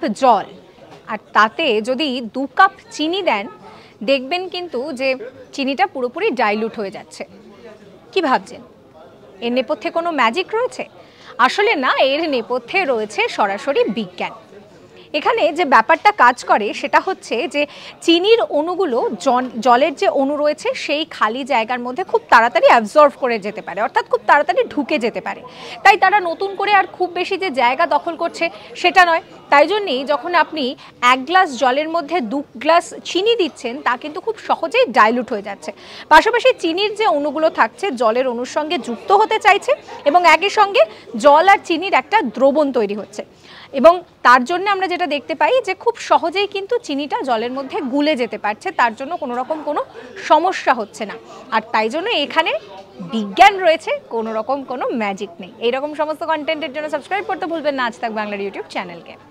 cup জল আর তাতে যদি দু কাপ চিনি দেন দেখবেন কিন্তু যে চিনিটা পুরোপুরি ডাইলুট হয়ে যাচ্ছে কি ভাবছেন এর নেপথ্যে কোনো ম্যাজিক রয়েছে আসলে না এর নেপথ্যে রয়েছে সরাসরি বিজ্ঞান এখানে যে ব্যাপারটা কাজ করে সেটা হচ্ছে যে চিনির অণুগুলো জলের যে অণু রয়েছে সেই খালি জায়গার মধ্যে খুব তাড়াতাড়ি অ্যাবজর্ভ করে যেতে পারে অর্থাৎ খুব তাড়াতাড়ি ঢুকে যেতে পারে তাই তারা নতুন করে আর খুব বেশি যে জায়গা দখল করছে সেটা নয় তাই জন্যেই যখন আপনি এক গ্লাস জলের মধ্যে দু গ্লাস চিনি দিচ্ছেন তা কিন্তু খুব সহজেই ডাইলুট হয়ে যাচ্ছে পাশাপাশি চিনির যে অণুগুলো থাকছে জলের অণুর সঙ্গে যুক্ত হতে চাইছে এবং একই সঙ্গে জল আর চিনির একটা দ্রবণ তৈরি হচ্ছে এবং তার জন্য আমরা যেটা যেটা দেখতে পাই যে খুব সহজেই কিন্তু চিনিটা জলের মধ্যে গুলে যেতে পারছে তার জন্য কোনো রকম কোনো সমস্যা হচ্ছে না আর তাই জন্য এখানে বিজ্ঞান রয়েছে কোনো রকম কোনো ম্যাজিক নেই এইরকম সমস্ত কন্টেন্টের জন্য সাবস্ক্রাইব করতে ভুলবেন না আজ থাক বাংলার ইউটিউব চ্যানেলকে